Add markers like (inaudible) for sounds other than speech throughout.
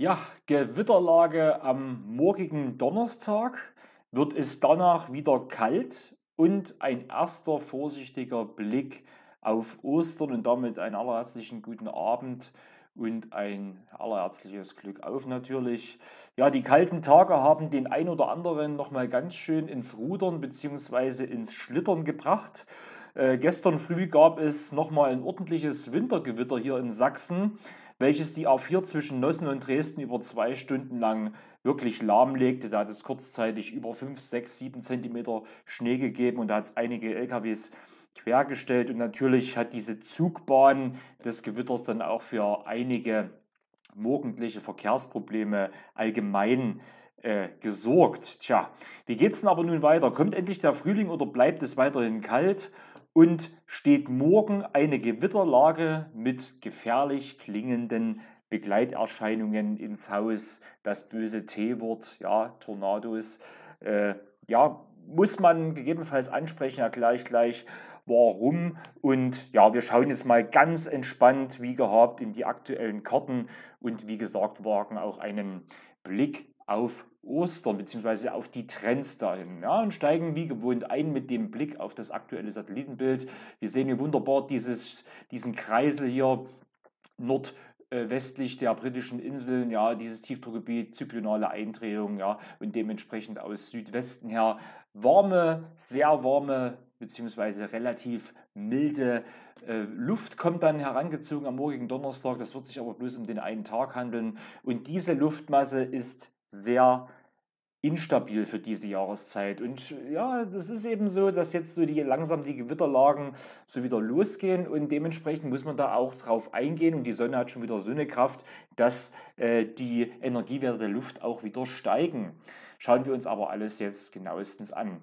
Ja, Gewitterlage am morgigen Donnerstag wird es danach wieder kalt und ein erster vorsichtiger Blick auf Ostern und damit einen allerherzlichen guten Abend und ein allerherzliches Glück auf natürlich. Ja, die kalten Tage haben den ein oder anderen nochmal ganz schön ins Rudern bzw. ins Schlittern gebracht. Äh, gestern früh gab es nochmal ein ordentliches Wintergewitter hier in Sachsen welches die A4 zwischen Nossen und Dresden über zwei Stunden lang wirklich lahmlegte. Da hat es kurzzeitig über 5, 6, 7 Zentimeter Schnee gegeben und da hat es einige LKWs quergestellt. Und natürlich hat diese Zugbahn des Gewitters dann auch für einige morgendliche Verkehrsprobleme allgemein äh, gesorgt. Tja, wie geht es denn aber nun weiter? Kommt endlich der Frühling oder bleibt es weiterhin kalt? und steht morgen eine Gewitterlage mit gefährlich klingenden Begleiterscheinungen ins Haus. Das böse T-Wort, ja, Tornados. Äh, ja, muss man gegebenenfalls ansprechen, ja gleich, gleich warum. Und ja, wir schauen jetzt mal ganz entspannt, wie gehabt, in die aktuellen Karten und wie gesagt, wagen auch einen Blick auf Ostern bzw. auf die Trends dahin ja, und steigen wie gewohnt ein mit dem Blick auf das aktuelle Satellitenbild. Wir sehen hier wunderbar dieses, diesen Kreisel hier Nord- westlich der britischen Inseln, ja, dieses Tiefdruckgebiet, zyklonale Eindrehung, ja, und dementsprechend aus Südwesten her warme, sehr warme beziehungsweise relativ milde äh, Luft kommt dann herangezogen am morgigen Donnerstag. Das wird sich aber bloß um den einen Tag handeln. Und diese Luftmasse ist sehr instabil für diese Jahreszeit. Und äh, ja, das ist eben so, dass jetzt so die langsam die Gewitterlagen so wieder losgehen und dementsprechend muss man da auch drauf eingehen und die Sonne hat schon wieder so eine Kraft, dass äh, die Energiewerte der Luft auch wieder steigen. Schauen wir uns aber alles jetzt genauestens an.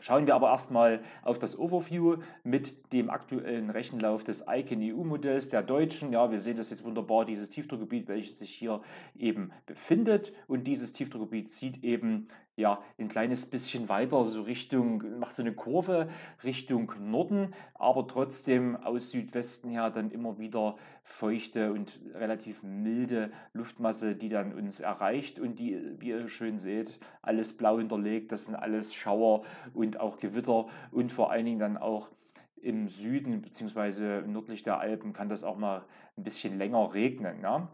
Schauen wir aber erstmal auf das Overview mit dem aktuellen Rechenlauf des ICAN-EU-Modells der Deutschen. Ja, wir sehen das jetzt wunderbar, dieses Tiefdruckgebiet, welches sich hier eben befindet. Und dieses Tiefdruckgebiet zieht eben ja, ein kleines bisschen weiter, so Richtung, macht so eine Kurve Richtung Norden, aber trotzdem aus Südwesten her dann immer wieder feuchte und relativ milde Luftmasse, die dann uns erreicht und die, wie ihr schön seht, alles blau hinterlegt. Das sind alles Schauer und auch Gewitter und vor allen Dingen dann auch im Süden bzw. nördlich der Alpen kann das auch mal ein bisschen länger regnen. Ne?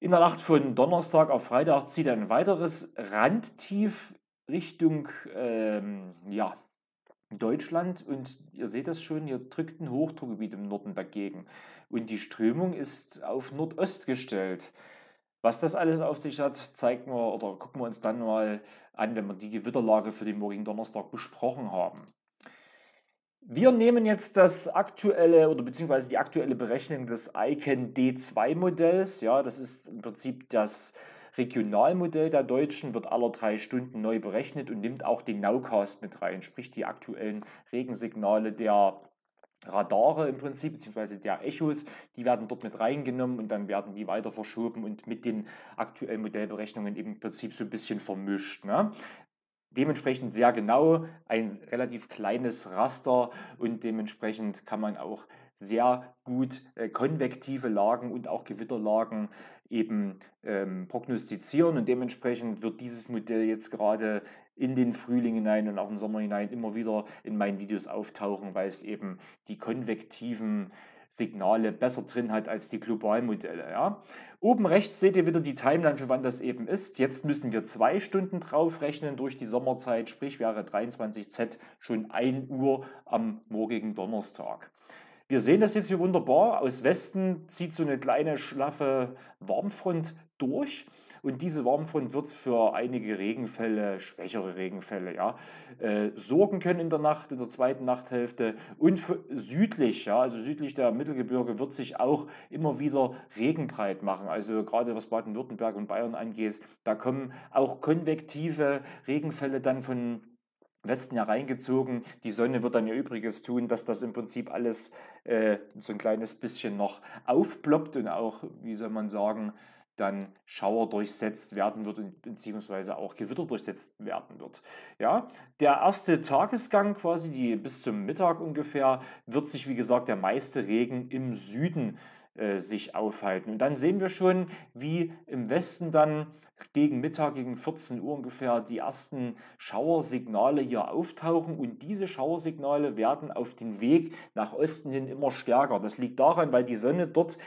In der Nacht von Donnerstag auf Freitag zieht ein weiteres Randtief Richtung ähm, ja, Deutschland und ihr seht das schon, hier drückt ein Hochdruckgebiet im Norden dagegen. Und die Strömung ist auf Nordost gestellt. Was das alles auf sich hat, zeigen wir oder gucken wir uns dann mal an, wenn wir die Gewitterlage für den morgigen Donnerstag besprochen haben. Wir nehmen jetzt das aktuelle oder beziehungsweise die aktuelle Berechnung des ICANN D2 Modells. Ja, das ist im Prinzip das äh, Regionalmodell der Deutschen wird alle drei Stunden neu berechnet und nimmt auch den Nowcast mit rein, sprich die aktuellen Regensignale der Radare im Prinzip, beziehungsweise der Echos, die werden dort mit reingenommen und dann werden die weiter verschoben und mit den aktuellen Modellberechnungen eben im Prinzip so ein bisschen vermischt. Ne? dementsprechend sehr genau, ein relativ kleines Raster und dementsprechend kann man auch sehr gut äh, konvektive Lagen und auch Gewitterlagen eben ähm, prognostizieren und dementsprechend wird dieses Modell jetzt gerade in den Frühling hinein und auch im Sommer hinein immer wieder in meinen Videos auftauchen, weil es eben die konvektiven Signale besser drin hat als die globalen Modelle. Ja? Oben rechts seht ihr wieder die Timeline, für wann das eben ist. Jetzt müssen wir zwei Stunden draufrechnen durch die Sommerzeit, sprich wäre 23Z schon 1 Uhr am morgigen Donnerstag. Wir sehen das jetzt hier wunderbar. Aus Westen zieht so eine kleine, schlaffe Warmfront durch. Und diese Warmfront wird für einige Regenfälle, schwächere Regenfälle, ja, äh, sorgen können in der Nacht, in der zweiten Nachthälfte. Und südlich, ja, also südlich der Mittelgebirge wird sich auch immer wieder Regen breit machen. Also gerade was Baden-Württemberg und Bayern angeht, da kommen auch konvektive Regenfälle dann von Westen hereingezogen. Die Sonne wird dann ihr Übriges tun, dass das im Prinzip alles äh, so ein kleines bisschen noch aufploppt und auch, wie soll man sagen, dann Schauer durchsetzt werden wird, beziehungsweise auch Gewitter durchsetzt werden wird. Ja, der erste Tagesgang quasi, die bis zum Mittag ungefähr, wird sich, wie gesagt, der meiste Regen im Süden äh, sich aufhalten. Und dann sehen wir schon, wie im Westen dann gegen Mittag, gegen 14 Uhr ungefähr, die ersten Schauersignale hier auftauchen. Und diese Schauersignale werden auf den Weg nach Osten hin immer stärker. Das liegt daran, weil die Sonne dort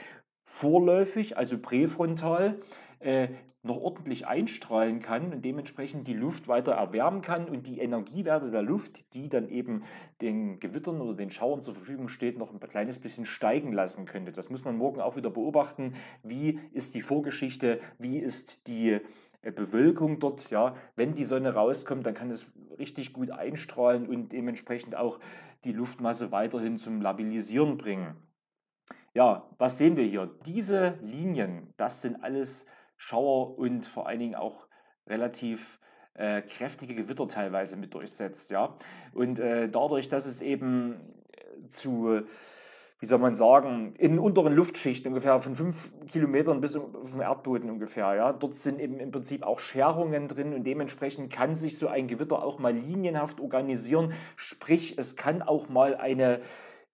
vorläufig, also präfrontal, äh, noch ordentlich einstrahlen kann und dementsprechend die Luft weiter erwärmen kann und die Energiewerte der Luft, die dann eben den Gewittern oder den Schauern zur Verfügung steht, noch ein kleines bisschen steigen lassen könnte. Das muss man morgen auch wieder beobachten. Wie ist die Vorgeschichte? Wie ist die äh, Bewölkung dort? Ja, wenn die Sonne rauskommt, dann kann es richtig gut einstrahlen und dementsprechend auch die Luftmasse weiterhin zum Labilisieren bringen. Ja, was sehen wir hier? Diese Linien, das sind alles Schauer und vor allen Dingen auch relativ äh, kräftige Gewitter teilweise mit durchsetzt. Ja? Und äh, dadurch, dass es eben äh, zu, wie soll man sagen, in unteren Luftschichten ungefähr von 5 Kilometern bis zum Erdboden ungefähr, ja? dort sind eben im Prinzip auch Scherungen drin und dementsprechend kann sich so ein Gewitter auch mal linienhaft organisieren. Sprich, es kann auch mal eine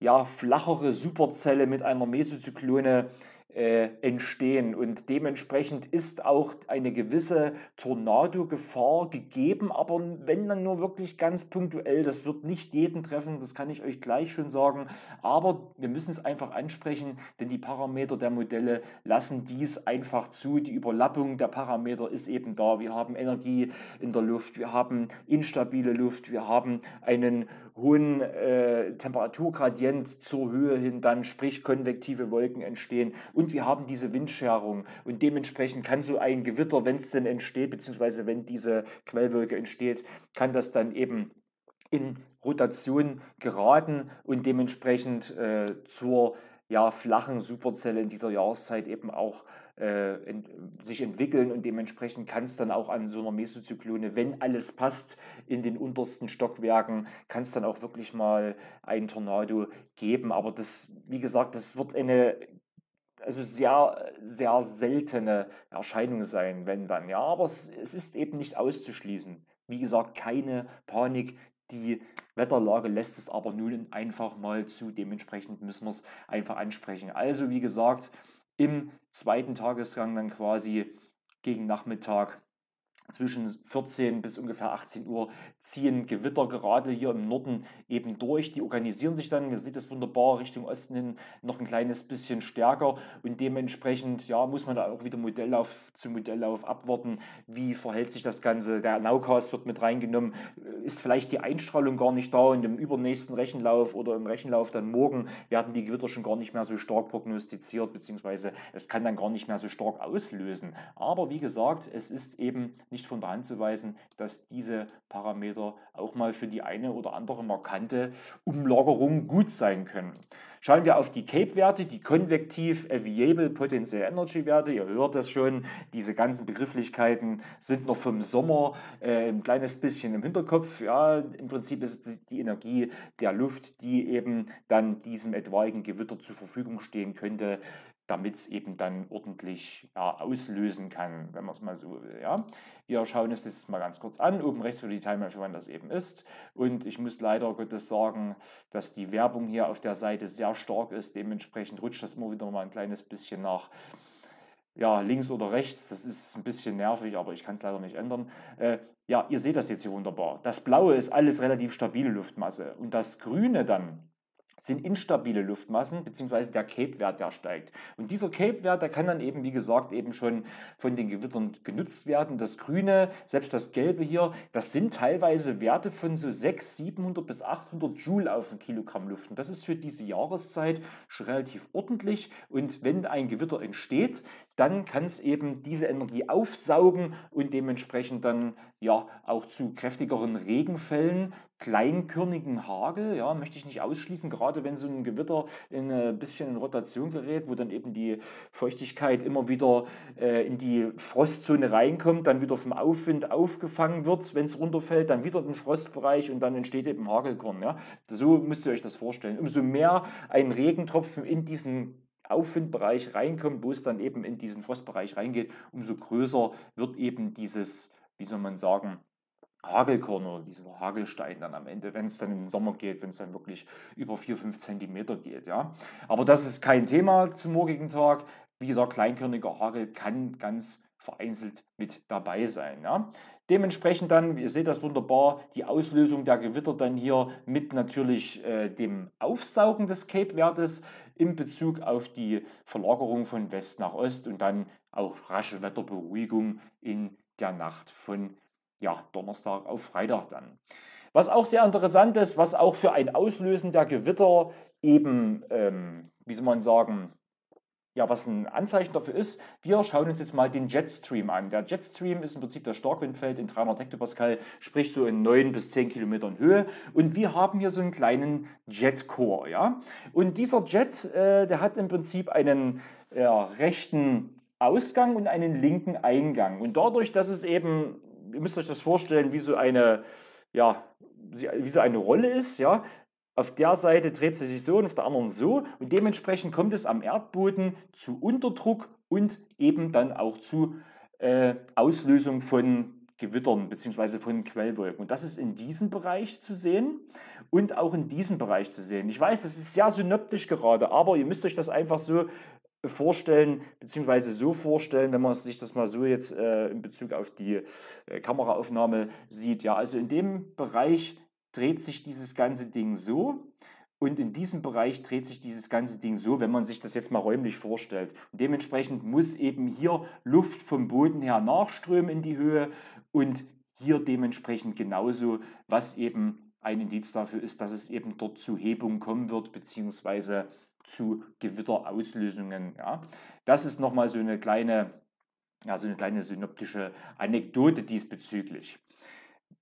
ja, flachere Superzelle mit einer Mesozyklone äh, entstehen. Und dementsprechend ist auch eine gewisse Tornado-Gefahr gegeben, aber wenn dann nur wirklich ganz punktuell, das wird nicht jeden treffen, das kann ich euch gleich schon sagen. Aber wir müssen es einfach ansprechen, denn die Parameter der Modelle lassen dies einfach zu. Die Überlappung der Parameter ist eben da. Wir haben Energie in der Luft, wir haben instabile Luft, wir haben einen hohen äh, Temperaturgradient zur Höhe hin, dann sprich konvektive Wolken entstehen und wir haben diese Windscherung und dementsprechend kann so ein Gewitter, wenn es denn entsteht, beziehungsweise wenn diese Quellwolke entsteht, kann das dann eben in Rotation geraten und dementsprechend äh, zur ja, flachen Superzelle in dieser Jahreszeit eben auch äh, sich entwickeln und dementsprechend kann es dann auch an so einer Mesozyklone, wenn alles passt, in den untersten Stockwerken, kann es dann auch wirklich mal einen Tornado geben. Aber das, wie gesagt, das wird eine also sehr, sehr seltene Erscheinung sein, wenn dann. Ja, aber es, es ist eben nicht auszuschließen. Wie gesagt, keine Panik. Die Wetterlage lässt es aber nun einfach mal zu. Dementsprechend müssen wir es einfach ansprechen. Also, wie gesagt, im zweiten Tagesgang dann quasi gegen Nachmittag zwischen 14 bis ungefähr 18 Uhr ziehen Gewitter gerade hier im Norden eben durch. Die organisieren sich dann, man sieht es wunderbar, Richtung Osten hin noch ein kleines bisschen stärker und dementsprechend ja, muss man da auch wieder Modelllauf zu Modelllauf abwarten. Wie verhält sich das Ganze? Der Naukast wird mit reingenommen. Ist vielleicht die Einstrahlung gar nicht da und im übernächsten Rechenlauf oder im Rechenlauf dann morgen werden die Gewitter schon gar nicht mehr so stark prognostiziert, beziehungsweise es kann dann gar nicht mehr so stark auslösen. Aber wie gesagt, es ist eben nicht nicht von der Hand zu weisen, dass diese Parameter auch mal für die eine oder andere markante Umlagerung gut sein können. Schauen wir auf die Cape-Werte, die konvektiv Aviable Potential Energy Werte. Ihr hört das schon, diese ganzen Begrifflichkeiten sind noch vom Sommer äh, ein kleines bisschen im Hinterkopf. Ja, im Prinzip ist es die Energie der Luft, die eben dann diesem etwaigen Gewitter zur Verfügung stehen könnte, damit es eben dann ordentlich ja, auslösen kann, wenn man es mal so will. Ja. Wir schauen uns das mal ganz kurz an. Oben rechts wird die Timeline, für wann das eben ist. Und ich muss leider Gottes sagen, dass die Werbung hier auf der Seite sehr stark ist. Dementsprechend rutscht das immer wieder mal ein kleines bisschen nach ja, links oder rechts, das ist ein bisschen nervig, aber ich kann es leider nicht ändern. Äh, ja, ihr seht das jetzt hier wunderbar. Das Blaue ist alles relativ stabile Luftmasse und das Grüne dann sind instabile Luftmassen, bzw. der Cape-Wert, der steigt. Und dieser Cape-Wert, der kann dann eben, wie gesagt, eben schon von den Gewittern genutzt werden. Das Grüne, selbst das Gelbe hier, das sind teilweise Werte von so 600, 700 bis 800 Joule auf ein Kilogramm Luft. Und das ist für diese Jahreszeit schon relativ ordentlich. Und wenn ein Gewitter entsteht, dann kann es eben diese Energie aufsaugen und dementsprechend dann ja auch zu kräftigeren Regenfällen, kleinkörnigen Hagel, ja, möchte ich nicht ausschließen, gerade wenn so ein Gewitter in, ein äh, bisschen in Rotation gerät, wo dann eben die Feuchtigkeit immer wieder äh, in die Frostzone reinkommt, dann wieder vom Aufwind aufgefangen wird, wenn es runterfällt, dann wieder den Frostbereich und dann entsteht eben Hagelkorn. Ja. So müsst ihr euch das vorstellen. Umso mehr ein Regentropfen in diesen Aufwindbereich reinkommt, wo es dann eben in diesen Frostbereich reingeht, umso größer wird eben dieses, wie soll man sagen, Hagelkorn oder dieser Hagelstein dann am Ende, wenn es dann im Sommer geht, wenn es dann wirklich über 4, 5 cm geht. Ja? Aber das ist kein Thema zum morgigen Tag. Wie gesagt, kleinkörniger Hagel kann ganz vereinzelt mit dabei sein. Ja? Dementsprechend dann, ihr seht das wunderbar, die Auslösung der Gewitter dann hier mit natürlich äh, dem Aufsaugen des Cape-Wertes in Bezug auf die Verlagerung von West nach Ost und dann auch rasche Wetterberuhigung in der Nacht von ja, Donnerstag auf Freitag dann. Was auch sehr interessant ist, was auch für ein Auslösen der Gewitter eben, ähm, wie soll man sagen, ja, was ein Anzeichen dafür ist, wir schauen uns jetzt mal den Jetstream an. Der Jetstream ist im Prinzip das Starkwindfeld in 300 Hektopascal, sprich so in 9 bis 10 Kilometern Höhe. Und wir haben hier so einen kleinen Jetcore. Ja? Und dieser Jet, äh, der hat im Prinzip einen äh, rechten Ausgang und einen linken Eingang. Und dadurch, dass es eben, ihr müsst euch das vorstellen, wie so eine, ja, wie so eine Rolle ist, ja, auf der Seite dreht sie sich so und auf der anderen so und dementsprechend kommt es am Erdboden zu Unterdruck und eben dann auch zu äh, Auslösung von Gewittern bzw. von Quellwolken. Und das ist in diesem Bereich zu sehen und auch in diesem Bereich zu sehen. Ich weiß, es ist sehr synoptisch gerade, aber ihr müsst euch das einfach so vorstellen, bzw. so vorstellen, wenn man sich das mal so jetzt äh, in Bezug auf die äh, Kameraaufnahme sieht. Ja, also in dem Bereich dreht sich dieses ganze Ding so. Und in diesem Bereich dreht sich dieses ganze Ding so, wenn man sich das jetzt mal räumlich vorstellt. Und dementsprechend muss eben hier Luft vom Boden her nachströmen in die Höhe und hier dementsprechend genauso, was eben ein Indiz dafür ist, dass es eben dort zu Hebungen kommen wird, beziehungsweise zu Gewitterauslösungen. Ja. Das ist nochmal so eine kleine, ja, so eine kleine synoptische Anekdote diesbezüglich.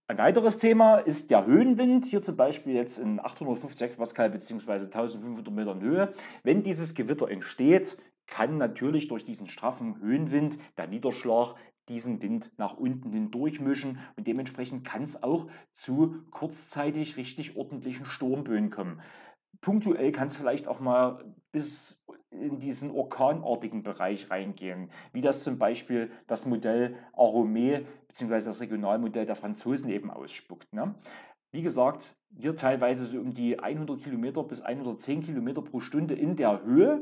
Ein weiteres Thema ist der Höhenwind, hier zum Beispiel jetzt in 850 Hektopaskal bzw. 1500 Metern Höhe. Wenn dieses Gewitter entsteht, kann natürlich durch diesen straffen Höhenwind der Niederschlag diesen Wind nach unten hin durchmischen und dementsprechend kann es auch zu kurzzeitig richtig ordentlichen Sturmböen kommen punktuell kann es vielleicht auch mal bis in diesen orkanartigen Bereich reingehen, wie das zum Beispiel das Modell Aromé bzw. das Regionalmodell der Franzosen eben ausspuckt. Ne? Wie gesagt, hier teilweise so um die 100 km bis 110 km pro Stunde in der Höhe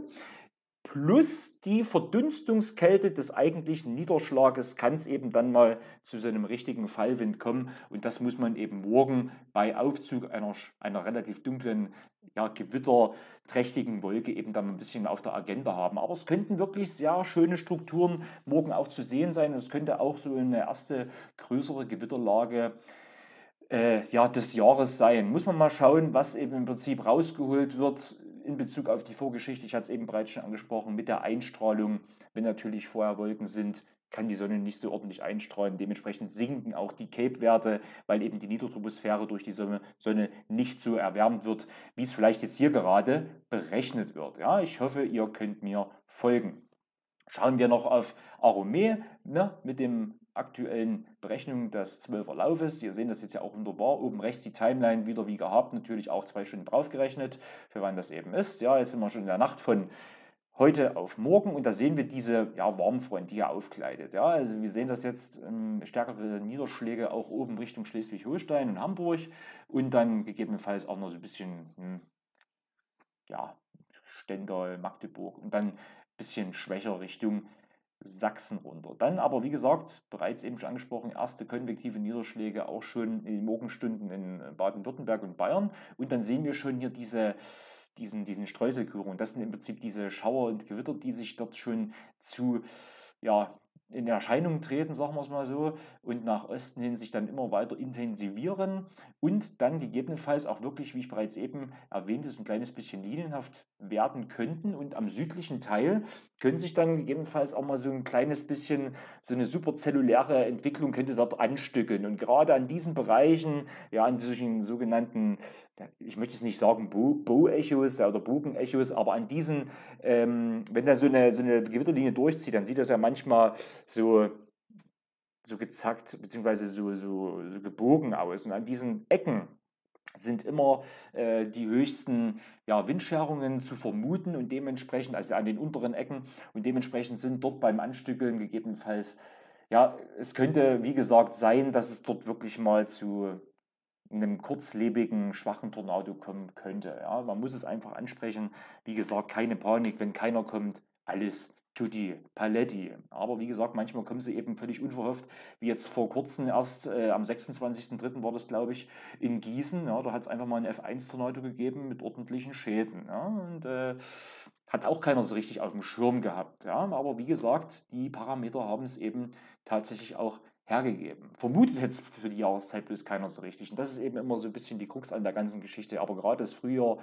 plus die Verdunstungskälte des eigentlichen Niederschlages kann es eben dann mal zu so einem richtigen Fallwind kommen. Und das muss man eben morgen bei Aufzug einer, einer relativ dunklen, ja, gewitterträchtigen Wolke eben dann ein bisschen auf der Agenda haben. Aber es könnten wirklich sehr schöne Strukturen morgen auch zu sehen sein. Und es könnte auch so eine erste größere Gewitterlage äh, ja, des Jahres sein. Muss man mal schauen, was eben im Prinzip rausgeholt wird in Bezug auf die Vorgeschichte, ich hatte es eben bereits schon angesprochen, mit der Einstrahlung, wenn natürlich vorher Wolken sind, kann die Sonne nicht so ordentlich einstreuen. Dementsprechend sinken auch die Cape-Werte, weil eben die Niedrigtroposphäre durch die Sonne nicht so erwärmt wird, wie es vielleicht jetzt hier gerade berechnet wird. Ja, ich hoffe, ihr könnt mir folgen. Schauen wir noch auf Aromee ne, mit dem aktuellen Berechnung des 12er Laufes. Wir sehen das jetzt ja auch wunderbar. Oben rechts die Timeline wieder wie gehabt, natürlich auch zwei Stunden draufgerechnet, für wann das eben ist. Ja, jetzt sind wir schon in der Nacht von heute auf morgen und da sehen wir diese ja, Warmfront, die hier aufkleidet. Ja, also wir sehen das jetzt ähm, stärkere Niederschläge auch oben Richtung Schleswig-Holstein und Hamburg und dann gegebenenfalls auch noch so ein bisschen hm, ja, Stendal, Magdeburg und dann ein bisschen schwächer Richtung Sachsen runter. Dann aber, wie gesagt, bereits eben schon angesprochen, erste konvektive Niederschläge auch schon in den Morgenstunden in äh, Baden-Württemberg und Bayern. Und dann sehen wir schon hier diese, diesen, diesen Streuselkuchen. Das sind im Prinzip diese Schauer und Gewitter, die sich dort schon zu, ja, in Erscheinung treten, sagen wir es mal so, und nach Osten hin sich dann immer weiter intensivieren und dann gegebenenfalls auch wirklich, wie ich bereits eben erwähnt, ist ein kleines bisschen linienhaft werden könnten. Und am südlichen Teil könnte sich dann gegebenenfalls auch mal so ein kleines bisschen, so eine superzelluläre Entwicklung könnte dort anstücken. Und gerade an diesen Bereichen, ja, an solchen sogenannten, ich möchte es nicht sagen Bow-Echos oder Bogen-Echos, aber an diesen, ähm, wenn da so eine, so eine Gewitterlinie durchzieht, dann sieht das ja manchmal so so gezackt bzw. so, so, so gebogen aus. Und an diesen Ecken sind immer äh, die höchsten ja, Windscherungen zu vermuten und dementsprechend, also an den unteren Ecken, und dementsprechend sind dort beim Anstückeln gegebenenfalls, ja, es könnte, wie gesagt, sein, dass es dort wirklich mal zu einem kurzlebigen, schwachen Tornado kommen könnte. Ja, man muss es einfach ansprechen. Wie gesagt, keine Panik, wenn keiner kommt, alles Tutti, Paletti. Aber wie gesagt, manchmal kommen sie eben völlig unverhofft, wie jetzt vor kurzem erst äh, am 26.03. war das, glaube ich, in Gießen. Ja, da hat es einfach mal ein F1-Tornado gegeben mit ordentlichen Schäden. Ja, und äh, hat auch keiner so richtig auf dem Schirm gehabt. Ja. Aber wie gesagt, die Parameter haben es eben tatsächlich auch hergegeben. Vermutet jetzt für die Jahreszeit bloß keiner so richtig. Und das ist eben immer so ein bisschen die Krux an der ganzen Geschichte. Aber gerade das Frühjahr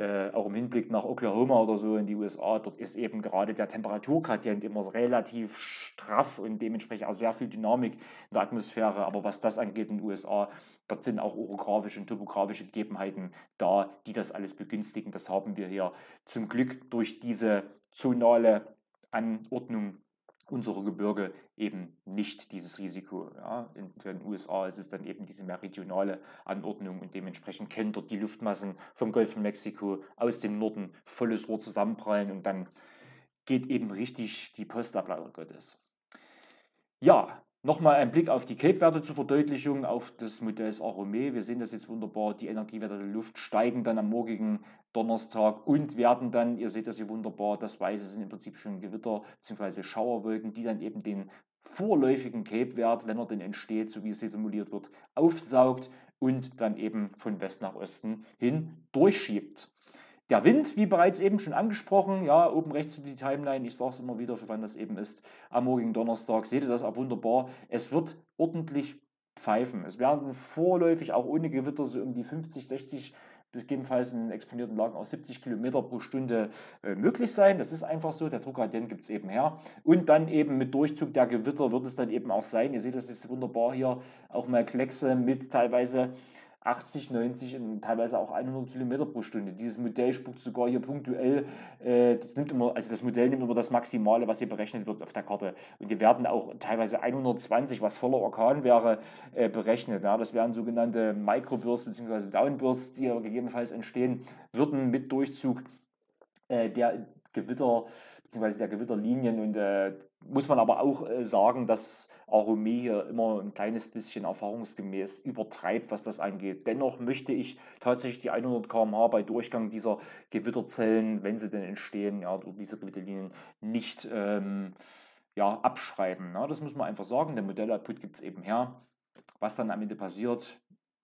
äh, auch im Hinblick nach Oklahoma oder so in die USA, dort ist eben gerade der Temperaturgradient immer relativ straff und dementsprechend auch sehr viel Dynamik in der Atmosphäre. Aber was das angeht in den USA, dort sind auch orografische und topografische Gegebenheiten da, die das alles begünstigen. Das haben wir hier zum Glück durch diese zonale Anordnung unsere Gebirge eben nicht dieses Risiko. Ja. In den USA ist es dann eben diese meridionale Anordnung und dementsprechend können dort die Luftmassen vom Golf von Mexiko aus dem Norden volles Rohr zusammenprallen und dann geht eben richtig die Post ab, leider Gottes. Ja, Nochmal ein Blick auf die kelp zur Verdeutlichung auf das Modell Aromé. Wir sehen das jetzt wunderbar. Die Energiewerte der Luft steigen dann am morgigen Donnerstag und werden dann, ihr seht das hier wunderbar, das Weiße sind im Prinzip schon Gewitter bzw. Schauerwolken, die dann eben den vorläufigen kelp wenn er denn entsteht, so wie es hier simuliert wird, aufsaugt und dann eben von West nach Osten hin durchschiebt. Der Wind, wie bereits eben schon angesprochen, ja, oben rechts die Timeline, ich sage es immer wieder, für wann das eben ist, am morgigen Donnerstag, seht ihr das auch wunderbar. Es wird ordentlich pfeifen. Es werden vorläufig auch ohne Gewitter so um die 50, 60 gegebenenfalls in exponierten Lagen auch 70 Kilometer pro Stunde äh, möglich sein. Das ist einfach so, der Druckgradient gibt es eben her. Und dann eben mit Durchzug der Gewitter wird es dann eben auch sein. Ihr seht, das ist wunderbar hier auch mal Kleckse mit teilweise 80, 90 und teilweise auch 100 Kilometer pro Stunde. Dieses Modell spuckt sogar hier punktuell, äh, das nimmt immer, also das Modell nimmt immer das Maximale, was hier berechnet wird auf der Karte. Und hier werden auch teilweise 120, was voller Orkan wäre, äh, berechnet. Ja, das wären sogenannte Microbursts bzw. Downbursts, die hier gegebenenfalls entstehen, würden mit Durchzug äh, der Gewitter bzw. der Gewitterlinien und äh, muss man aber auch äh, sagen, dass Arome hier immer ein kleines bisschen erfahrungsgemäß übertreibt, was das angeht. Dennoch möchte ich tatsächlich die 100 km/h bei Durchgang dieser Gewitterzellen, wenn sie denn entstehen, ja, diese Gewitterlinien nicht ähm, ja, abschreiben. Ne? Das muss man einfach sagen. Der Modelloutput gibt es eben her. Was dann am Ende passiert,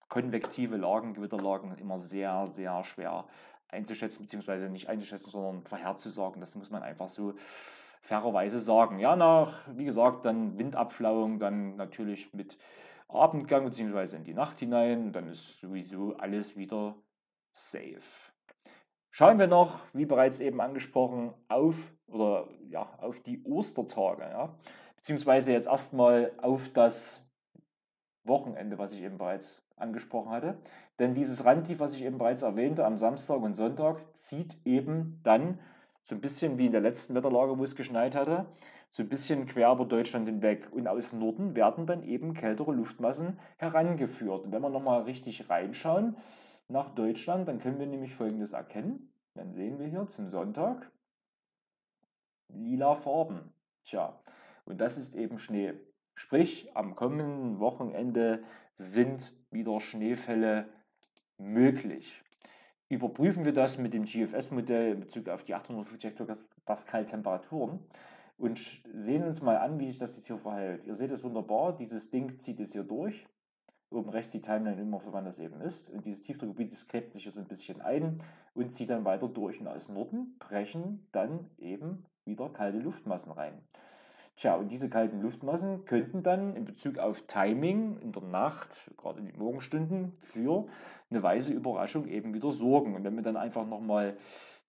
konvektive Lagen, Gewitterlagen, immer sehr, sehr schwer einzuschätzen, beziehungsweise nicht einzuschätzen, sondern vorherzusagen. Das muss man einfach so fairerweise sagen. Ja, nach, wie gesagt, dann Windabflauung, dann natürlich mit Abendgang, beziehungsweise in die Nacht hinein, dann ist sowieso alles wieder safe. Schauen wir noch, wie bereits eben angesprochen, auf, oder, ja, auf die Ostertage, ja? beziehungsweise jetzt erstmal auf das Wochenende, was ich eben bereits angesprochen hatte. Denn dieses Randtief, was ich eben bereits erwähnte, am Samstag und Sonntag, zieht eben dann so ein bisschen wie in der letzten Wetterlage, wo es geschneit hatte, so ein bisschen quer über Deutschland hinweg. Und aus Norden werden dann eben kältere Luftmassen herangeführt. Und wenn wir nochmal richtig reinschauen nach Deutschland, dann können wir nämlich Folgendes erkennen. Dann sehen wir hier zum Sonntag lila Farben. Tja, und das ist eben Schnee. Sprich, am kommenden Wochenende sind wieder Schneefälle möglich. Überprüfen wir das mit dem GFS-Modell in Bezug auf die 850 Hektopascal Temperaturen und sehen uns mal an, wie sich das jetzt hier verhält. Ihr seht es wunderbar, dieses Ding zieht es hier durch. Oben rechts die Timeline immer, für wann das eben ist. Und dieses Tiefdruckgebiet, das klebt sich jetzt ein bisschen ein und zieht dann weiter durch. Und aus Norden brechen dann eben wieder kalte Luftmassen rein. Tja, und diese kalten Luftmassen könnten dann in Bezug auf Timing in der Nacht, gerade in den Morgenstunden, für eine weiße Überraschung eben wieder sorgen. Und wenn wir dann einfach nochmal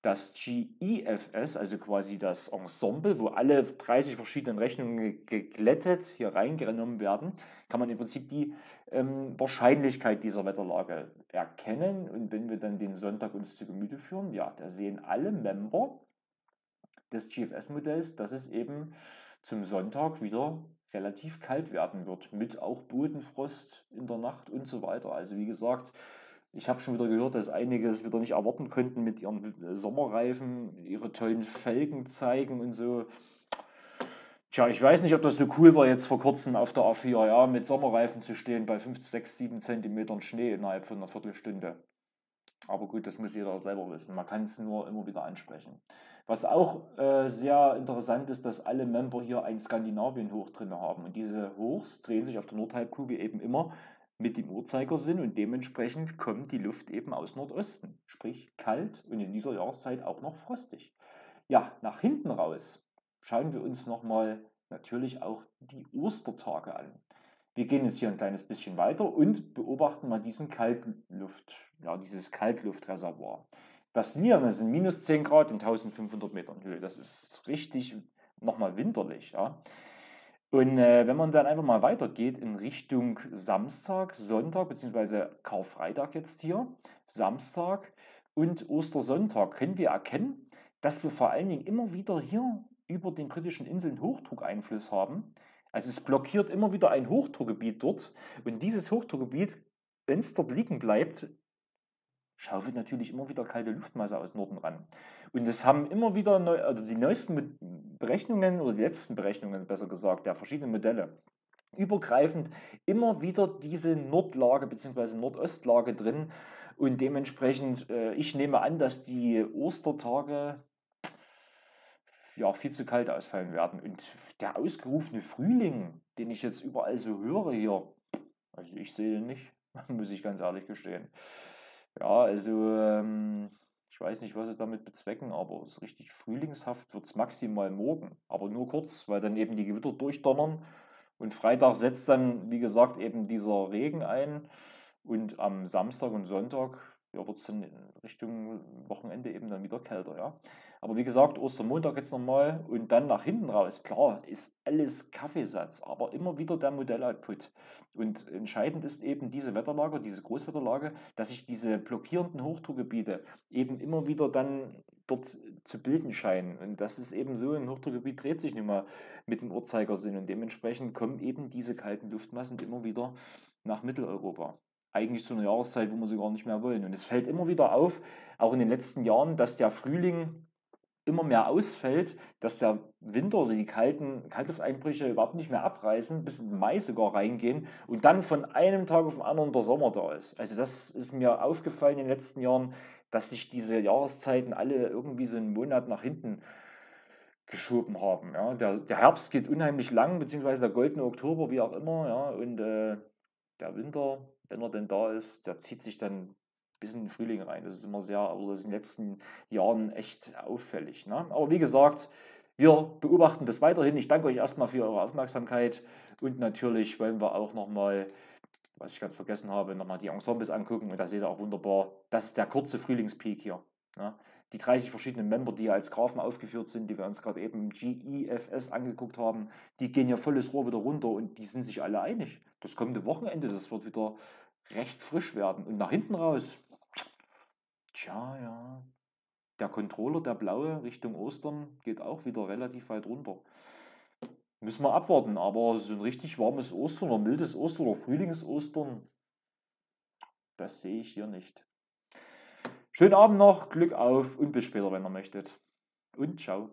das GEFS, also quasi das Ensemble, wo alle 30 verschiedenen Rechnungen geglättet hier reingenommen werden, kann man im Prinzip die ähm, Wahrscheinlichkeit dieser Wetterlage erkennen. Und wenn wir dann den Sonntag uns zu Gemüte führen, ja, da sehen alle Member des GFS-Modells, e dass es eben zum Sonntag wieder relativ kalt werden wird, mit auch Bodenfrost in der Nacht und so weiter. Also wie gesagt, ich habe schon wieder gehört, dass einige es wieder nicht erwarten könnten mit ihren Sommerreifen, ihre tollen Felgen zeigen und so. Tja, ich weiß nicht, ob das so cool war, jetzt vor kurzem auf der A4 ja, mit Sommerreifen zu stehen bei 5, 6, 7 Zentimetern Schnee innerhalb von einer Viertelstunde. Aber gut, das muss jeder selber wissen. Man kann es nur immer wieder ansprechen. Was auch äh, sehr interessant ist, dass alle Member hier ein Skandinavien-Hoch drin haben. Und diese Hochs drehen sich auf der Nordhalbkugel eben immer mit dem Uhrzeigersinn und dementsprechend kommt die Luft eben aus Nordosten, sprich kalt und in dieser Jahreszeit auch noch frostig. Ja, nach hinten raus schauen wir uns nochmal natürlich auch die Ostertage an. Wir gehen jetzt hier ein kleines bisschen weiter und beobachten mal diesen Kaltluft, ja, dieses Kaltluftreservoir. Das Nieren, das sind minus 10 Grad in 1500 Metern Höhe. Das ist richtig nochmal winterlich. Ja. Und äh, wenn man dann einfach mal weitergeht in Richtung Samstag, Sonntag, beziehungsweise Karfreitag jetzt hier, Samstag und Ostersonntag, können wir erkennen, dass wir vor allen Dingen immer wieder hier über den britischen Inseln Hochdruckeinfluss haben. Also es blockiert immer wieder ein Hochdruckgebiet dort. Und dieses Hochdruckgebiet, wenn es dort liegen bleibt, schaufelt natürlich immer wieder kalte Luftmasse aus Norden ran. Und es haben immer wieder neu, also die neuesten Berechnungen oder die letzten Berechnungen, besser gesagt, der verschiedenen Modelle, übergreifend immer wieder diese Nordlage bzw. Nordostlage drin. Und dementsprechend, äh, ich nehme an, dass die Ostertage ja viel zu kalt ausfallen werden. Und der ausgerufene Frühling, den ich jetzt überall so höre hier, also ich sehe den nicht, (laughs) muss ich ganz ehrlich gestehen. Ja, also ähm, ich weiß nicht, was sie damit bezwecken, aber so richtig frühlingshaft wird es maximal morgen. Aber nur kurz, weil dann eben die Gewitter durchdonnern. Und Freitag setzt dann, wie gesagt, eben dieser Regen ein. Und am Samstag und Sonntag ja, wird es dann Richtung Wochenende eben dann wieder kälter, ja. Aber wie gesagt, Ostermontag jetzt nochmal und dann nach hinten raus, klar, ist alles Kaffeesatz, aber immer wieder der Modelloutput. Und entscheidend ist eben diese Wetterlage, diese Großwetterlage, dass sich diese blockierenden Hochdruckgebiete eben immer wieder dann dort zu bilden scheinen. Und das ist eben so, ein Hochdruckgebiet dreht sich nun mal mit dem Uhrzeigersinn und dementsprechend kommen eben diese kalten Luftmassen immer wieder nach Mitteleuropa eigentlich zu einer Jahreszeit, wo wir sie gar nicht mehr wollen. Und es fällt immer wieder auf, auch in den letzten Jahren, dass der Frühling immer mehr ausfällt, dass der Winter oder die kalten Kaltlufteinbrüche überhaupt nicht mehr abreißen, bis in Mai sogar reingehen und dann von einem Tag auf den anderen der Sommer da ist. Also das ist mir aufgefallen in den letzten Jahren, dass sich diese Jahreszeiten alle irgendwie so einen Monat nach hinten geschoben haben. Ja. Der, der Herbst geht unheimlich lang, beziehungsweise der goldene Oktober, wie auch immer, ja, und äh, der Winter wenn er denn da ist, der zieht sich dann bis in den Frühling rein. Das ist immer sehr, oder also das ist in den letzten Jahren echt auffällig. Ne? Aber wie gesagt, wir beobachten das weiterhin. Ich danke euch erstmal für eure Aufmerksamkeit und natürlich wollen wir auch nochmal, was ich ganz vergessen habe, nochmal die Ensembles angucken und da seht ihr auch wunderbar, das ist der kurze Frühlingspeak hier. Ne? die 30 verschiedenen Member, die als Graphen aufgeführt sind, die wir uns gerade eben im GEFS angeguckt haben, die gehen ja volles Rohr wieder runter und die sind sich alle einig. Das kommende Wochenende, das wird wieder recht frisch werden. Und nach hinten raus, tja, ja, der Controller, der blaue, Richtung Ostern, geht auch wieder relativ weit runter. Müssen wir abwarten, aber so ein richtig warmes Ostern oder mildes Ostern oder Frühlingsostern, das sehe ich hier nicht. Schönen Abend noch, Glück auf und bis später, wenn ihr möchtet. Und ciao.